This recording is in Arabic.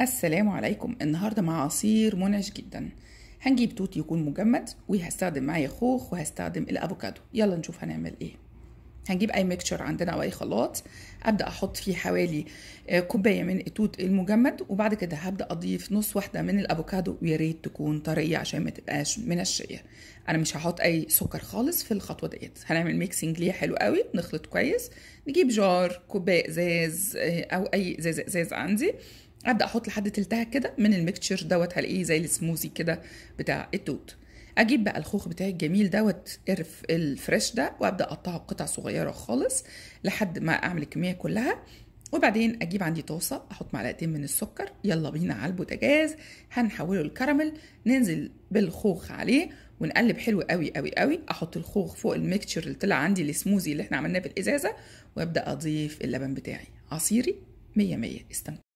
السلام عليكم النهاردة مع عصير منعش جدا هنجيب توت يكون مجمد وهستخدم معايا خوخ وهستخدم الافوكادو يلا نشوف هنعمل ايه هنجيب اي ميكشر عندنا او اي خلاط ابدا احط فيه حوالي آه، كوبايه من التوت المجمد وبعد كده هبدا اضيف نص واحده من الافوكادو ويا ريت تكون طريه عشان ما تبقاش منشيه انا مش هحط اي سكر خالص في الخطوه ديت هنعمل ميكسنج ليه حلو قوي نخلط كويس نجيب جار كوبايه ازاز آه، او اي ازاز ازاز عندي ابدا احط لحد تلتها كده من الميكتشر دوت هلاقيه زي السموزي كده بتاع التوت اجيب بقى الخوخ بتاعي الجميل دوت قرف الفريش ده وابدا اقطعه قطع صغيره خالص لحد ما اعمل الكميه كلها وبعدين اجيب عندي طاسه احط معلقتين من السكر يلا بينا على البوتاجاز هنحوله لكراميل ننزل بالخوخ عليه ونقلب حلو قوي قوي قوي احط الخوخ فوق الميكتشر اللي طلع عندي السموزي اللي احنا عملناه بالازازه وابدا اضيف اللبن بتاعي عصيري 100 100 استمتع